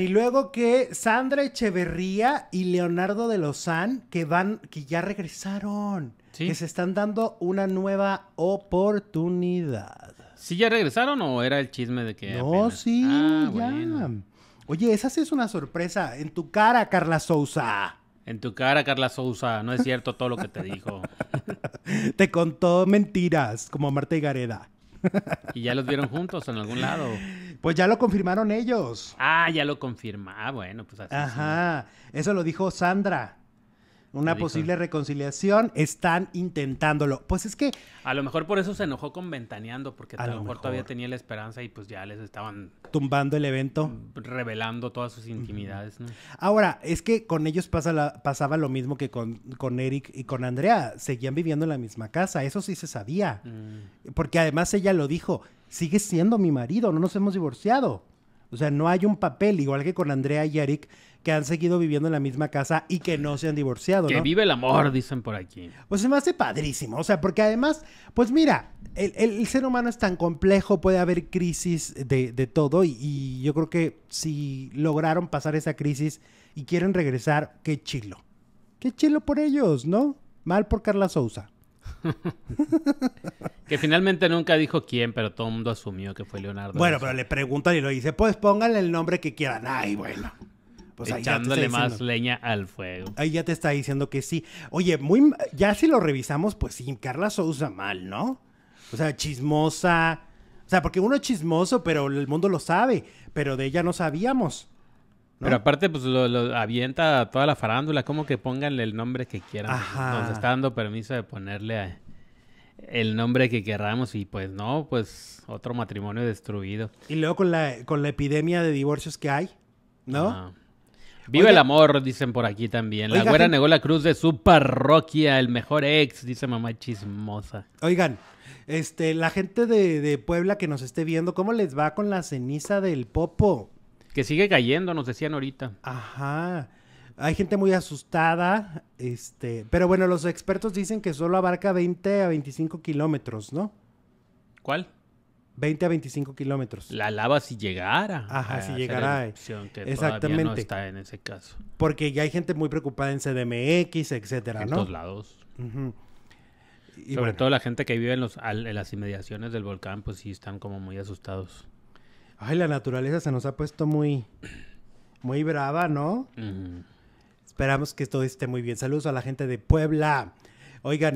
Y luego que Sandra Echeverría y Leonardo de Lozán, que van, que ya regresaron, que se están dando una nueva oportunidad. ¿Sí ya regresaron o era el chisme de que.? No, sí, ah, ya. Oye, esa sí es una sorpresa. En tu cara, Carla Sousa. En tu cara, Carla Sousa. No es cierto todo lo que te dijo. te contó mentiras, como Marta y Gareda. ¿Y ya los vieron juntos en algún lado? Pues ya lo confirmaron ellos. Ah, ya lo confirma. Ah, bueno, pues así. Ajá. Eso lo dijo Sandra. Una posible reconciliación, están intentándolo. Pues es que... A lo mejor por eso se enojó con Ventaneando, porque a lo mejor, todavía tenía la esperanza y pues ya les estaban... Tumbando el evento. Revelando todas sus intimidades. Ahora, es que con ellos pasaba lo mismo que con, Eric y con Andrea. Seguían viviendo en la misma casa, eso sí se sabía. Mm. Porque además ella lo dijo, sigue siendo mi marido, no nos hemos divorciado. O sea, no hay un papel, igual que con Andrea y Eric, que han seguido viviendo en la misma casa y que no se han divorciado. Que vive el amor, dicen por aquí. Pues se me hace padrísimo. O sea, porque además, pues mira, el, ser humano es tan complejo, puede haber crisis de, todo y, y, yo creo que si lograron pasar esa crisis y quieren regresar, qué chilo. Qué chilo por ellos, ¿no? Mal por Carla Souza. que finalmente nunca dijo quién, pero todo el mundo asumió que fue Leonardo. Bueno, pero le preguntan y lo dice, pues pónganle el nombre que quieran. Ay, bueno. Pues Echándole más leña al fuego. Ahí ya te está diciendo que sí. Oye, muy, ya si lo revisamos, pues sí, Carla Sousa mal, ¿no? O sea, chismosa. O sea, porque uno es chismoso, pero el mundo lo sabe. Pero de ella no sabíamos. Pero aparte, pues lo, avienta a toda la farándula, como que pónganle el nombre que quieran. Nos está dando permiso de ponerle eh, el nombre que querramos y pues no, pues otro matrimonio destruido. Y luego con la, con la epidemia de divorcios que hay, ¿no? Vive el amor, dicen por aquí también. La güera negó la cruz de su parroquia, el mejor ex, dice mamá chismosa. Oigan, este, la gente de, de Puebla que nos esté viendo, ¿cómo les va con la ceniza del popo? Que sigue cayendo, nos decían ahorita. Ajá. Hay gente muy asustada, este, pero bueno, los expertos dicen que solo abarca 20 a 25 kilómetros, ¿no? ¿Cuál? 20 a 25 kilómetros. La lava si llegara. Ajá, si llegara. Exactamente. está en ese caso. Porque ya hay gente muy preocupada en CDMX, etcétera, ¿no? En todos lados. y Sobre todo la gente que vive en, los, en las inmediaciones del volcán, pues sí están como muy asustados. Ay, la naturaleza se nos ha puesto muy, muy brava, ¿no? Esperamos que todo esté muy bien. Saludos a la gente de Puebla. Oigan,